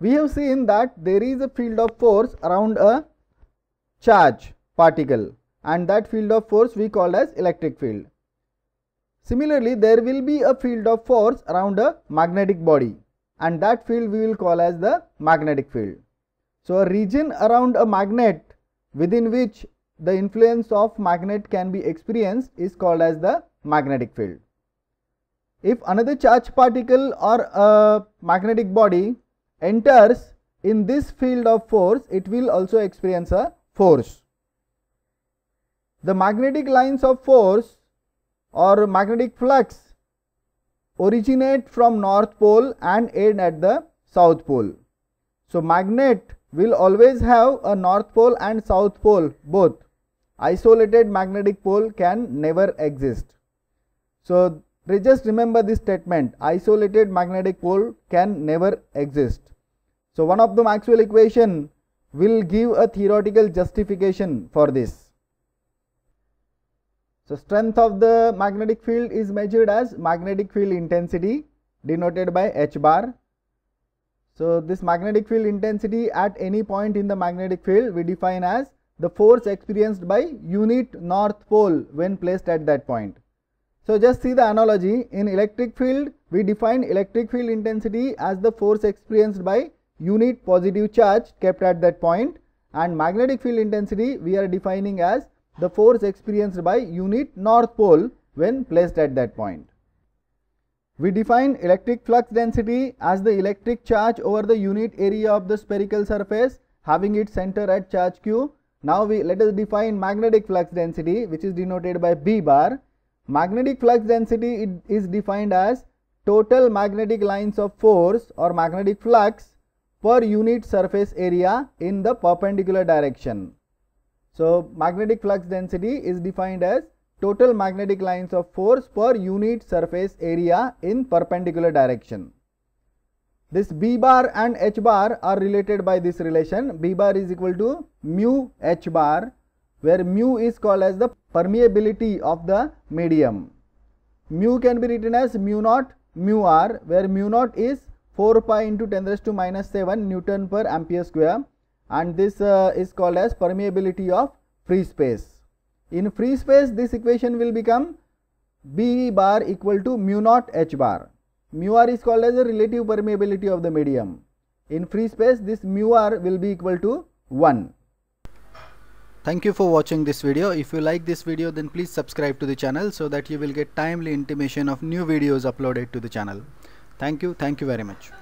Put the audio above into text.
We have seen that there is a field of force around a charge particle and that field of force we call as electric field. Similarly, there will be a field of force around a magnetic body and that field we will call as the magnetic field. So, a region around a magnet within which the influence of magnet can be experienced is called as the magnetic field. If another charged particle or a magnetic body enters in this field of force, it will also experience a force. The magnetic lines of force or magnetic flux originate from north pole and end at the south pole. So, magnet will always have a north pole and south pole both isolated magnetic pole can never exist. So, just remember this statement isolated magnetic pole can never exist. So, one of the Maxwell equation will give a theoretical justification for this. So, strength of the magnetic field is measured as magnetic field intensity denoted by H bar. So, this magnetic field intensity at any point in the magnetic field we define as the force experienced by unit north pole when placed at that point. So, just see the analogy in electric field we define electric field intensity as the force experienced by unit positive charge kept at that point and magnetic field intensity we are defining as the force experienced by unit north pole when placed at that point. We define electric flux density as the electric charge over the unit area of the spherical surface having its center at charge q now we let us define magnetic flux density which is denoted by B bar. Magnetic flux density is defined as total magnetic lines of force or magnetic flux per unit surface area in the perpendicular direction. So magnetic flux density is defined as total magnetic lines of force per unit surface area in perpendicular direction. This B bar and H bar are related by this relation. B bar is equal to mu H bar where mu is called as the permeability of the medium. Mu can be written as mu naught mu r where mu naught is 4 pi into 10 raised to minus 7 Newton per ampere square and this uh, is called as permeability of free space. In free space this equation will become B bar equal to mu naught H bar mu r is called as the relative permeability of the medium. In free space, this mu r will be equal to 1. Thank you for watching this video. If you like this video, then please subscribe to the channel so that you will get timely intimation of new videos uploaded to the channel. Thank you. Thank you very much.